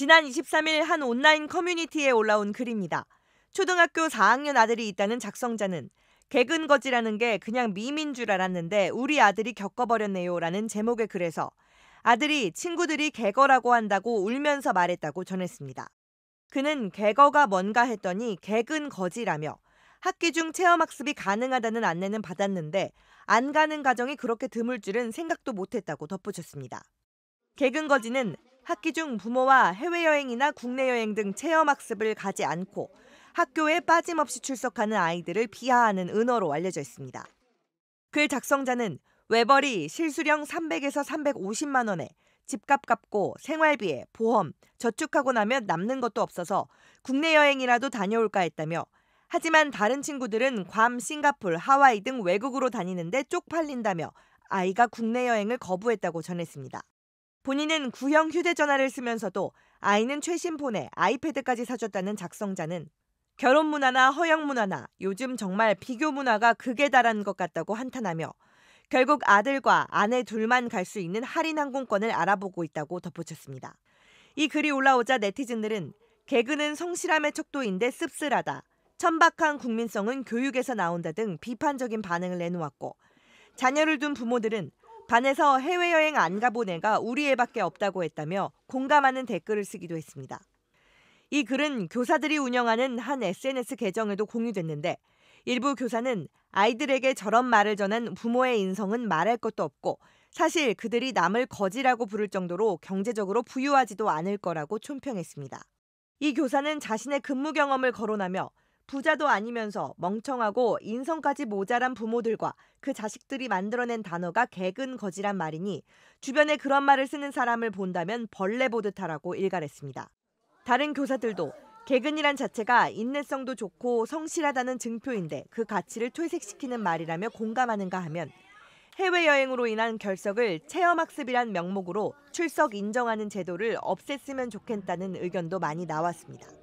지난 23일 한 온라인 커뮤니티에 올라온 글입니다. 초등학교 4학년 아들이 있다는 작성자는 개근 거지라는 게 그냥 미민 줄 알았는데 우리 아들이 겪어버렸네요라는 제목의 글에서 아들이 친구들이 개거라고 한다고 울면서 말했다고 전했습니다. 그는 개거가 뭔가 했더니 개근 거지라며 학기 중 체험학습이 가능하다는 안내는 받았는데 안 가는 가정이 그렇게 드물 줄은 생각도 못했다고 덧붙였습니다. 개근 거지는 학기 중 부모와 해외여행이나 국내 여행 등 체험학습을 가지 않고 학교에 빠짐없이 출석하는 아이들을 비하하는 은어로 알려져 있습니다. 글 작성자는 외벌이 실수령 300에서 350만 원에 집값 갚고 생활비에 보험, 저축하고 나면 남는 것도 없어서 국내 여행이라도 다녀올까 했다며 하지만 다른 친구들은 괌, 싱가폴, 하와이 등 외국으로 다니는데 쪽팔린다며 아이가 국내 여행을 거부했다고 전했습니다. 본인은 구형 휴대전화를 쓰면서도 아이는 최신 폰에 아이패드까지 사줬다는 작성자는 결혼 문화나 허영 문화나 요즘 정말 비교 문화가 극에 달한 것 같다고 한탄하며 결국 아들과 아내 둘만 갈 수 있는 할인 항공권을 알아보고 있다고 덧붙였습니다. 이 글이 올라오자 네티즌들은 개그는 성실함의 척도인데 씁쓸하다. 천박한 국민성은 교육에서 나온다 등 비판적인 반응을 내놓았고 자녀를 둔 부모들은 반에서 해외여행 안 가본 애가 우리 애밖에 없다고 했다며 공감하는 댓글을 쓰기도 했습니다. 이 글은 교사들이 운영하는 한 SNS 계정에도 공유됐는데 일부 교사는 아이들에게 저런 말을 전한 부모의 인성은 말할 것도 없고 사실 그들이 남을 거지라고 부를 정도로 경제적으로 부유하지도 않을 거라고 촌평했습니다. 이 교사는 자신의 근무 경험을 거론하며 부자도 아니면서 멍청하고 인성까지 모자란 부모들과 그 자식들이 만들어낸 단어가 개근 거지란 말이니 주변에 그런 말을 쓰는 사람을 본다면 벌레 보듯 하라고 일갈했습니다. 다른 교사들도 개근이란 자체가 인내성도 좋고 성실하다는 증표인데 그 가치를 퇴색시키는 말이라며 공감하는가 하면 해외여행으로 인한 결석을 체험학습이란 명목으로 출석 인정하는 제도를 없앴으면 좋겠다는 의견도 많이 나왔습니다.